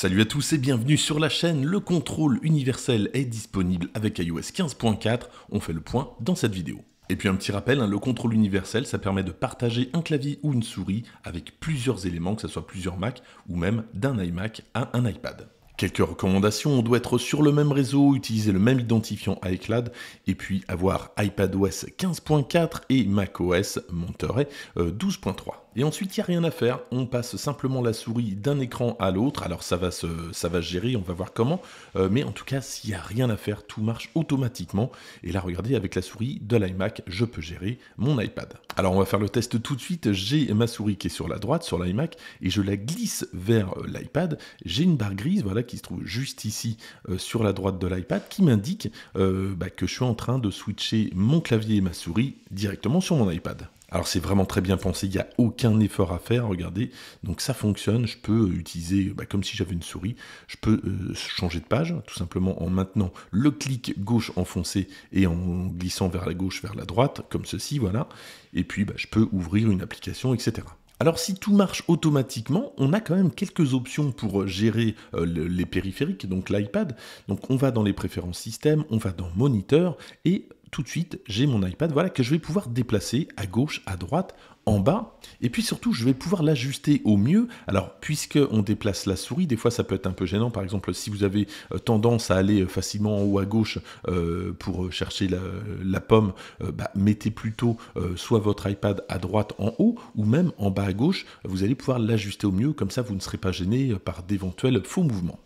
Salut à tous et bienvenue sur la chaîne. Le contrôle universel est disponible avec iOS 15.4. On fait le point dans cette vidéo. Et puis un petit rappel, hein, le contrôle universel, ça permet de partager un clavier ou une souris avec plusieurs éléments, que ce soit plusieurs Mac ou même d'un iMac à un iPad. Quelques recommandations, on doit être sur le même réseau, utiliser le même identifiant iCloud et puis avoir iPadOS 15.4 et macOS Monterey 12.3. Euh, et ensuite, il n'y a rien à faire, on passe simplement la souris d'un écran à l'autre, alors ça va, se, ça va gérer, on va voir comment, euh, mais en tout cas, s'il n'y a rien à faire, tout marche automatiquement. Et là, regardez, avec la souris de l'iMac, je peux gérer mon iPad. Alors on va faire le test tout de suite. J'ai ma souris qui est sur la droite, sur l'iMac, et je la glisse vers euh, l'iPad. J'ai une barre grise, voilà, qui se trouve juste ici euh, sur la droite de l'iPad, qui m'indique euh, bah, que je suis en train de switcher mon clavier et ma souris directement sur mon iPad. Alors c'est vraiment très bien pensé, il n'y a aucun effort à faire, regardez. Donc ça fonctionne, je peux utiliser, bah, comme si j'avais une souris, je peux euh, changer de page, tout simplement en maintenant le clic gauche enfoncé et en glissant vers la gauche, vers la droite, comme ceci, voilà. Et puis bah, je peux ouvrir une application, etc. Alors si tout marche automatiquement, on a quand même quelques options pour gérer euh, les périphériques, donc l'iPad. Donc on va dans les préférences système, on va dans moniteur et tout de suite, j'ai mon iPad voilà, que je vais pouvoir déplacer à gauche, à droite, en bas. Et puis surtout, je vais pouvoir l'ajuster au mieux. Alors, puisqu'on déplace la souris, des fois ça peut être un peu gênant. Par exemple, si vous avez euh, tendance à aller euh, facilement en haut à gauche euh, pour chercher la, pomme, bah, mettez plutôt soit votre iPad à droite en haut ou même en bas à gauche. Vous allez pouvoir l'ajuster au mieux. Comme ça, vous ne serez pas gêné par d'éventuels faux mouvements.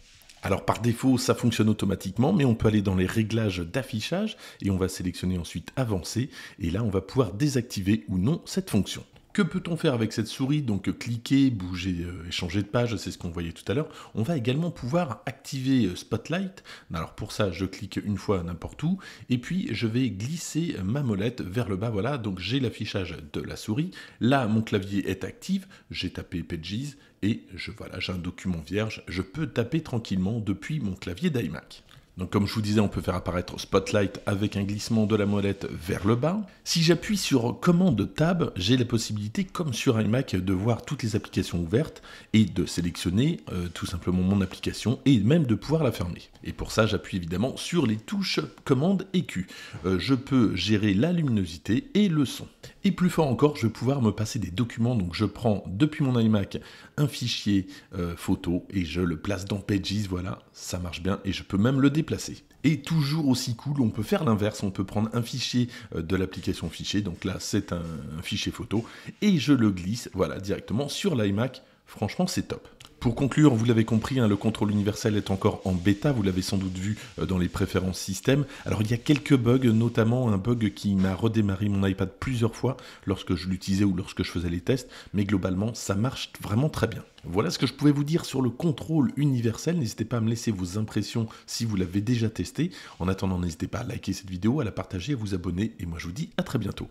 Alors par défaut, ça fonctionne automatiquement, mais on peut aller dans les réglages d'affichage et on va sélectionner ensuite avancer et là on va pouvoir désactiver ou non cette fonction. Que peut-on faire avec cette souris Donc euh, cliquer, bouger, euh, échanger de page, c'est ce qu'on voyait tout à l'heure. On va également pouvoir activer euh, Spotlight. Alors pour ça, je clique une fois n'importe où et puis je vais glisser ma molette vers le bas. Voilà, donc j'ai l'affichage de la souris. Là, mon clavier est actif. J'ai tapé Pages et je voilà, j'ai un document vierge. Je peux taper tranquillement depuis mon clavier d'iMac. Donc comme je vous disais, on peut faire apparaître Spotlight avec un glissement de la molette vers le bas. Si j'appuie sur Commande Tab, j'ai la possibilité, comme sur iMac, de voir toutes les applications ouvertes et de sélectionner euh, tout simplement mon application et même de pouvoir la fermer. Et pour ça, j'appuie évidemment sur les touches Commande et Q. Euh, je peux gérer la luminosité et le son. Et plus fort encore, je vais pouvoir me passer des documents. Donc je prends depuis mon iMac un fichier euh, photo et je le place dans Pages. Voilà, ça marche bien et je peux même le déplacer. Et toujours aussi cool, on peut faire l'inverse, on peut prendre un fichier euh, de l'application fichier, donc là c'est un, un, fichier photo, et je le glisse, voilà, directement sur l'iMac Franchement, c'est top. Pour conclure, vous l'avez compris, hein, le contrôle universel est encore en bêta, vous l'avez sans doute vu euh, dans les préférences système. Alors il y a quelques bugs, notamment un bug qui m'a redémarré mon iPad plusieurs fois lorsque je l'utilisais ou lorsque je faisais les tests, mais globalement ça marche vraiment très bien. Voilà ce que je pouvais vous dire sur le contrôle universel. N'hésitez pas à me laisser vos impressions si vous l'avez déjà testé. En attendant, n'hésitez pas à liker cette vidéo, à la partager, à vous abonner, et moi je vous dis à très bientôt.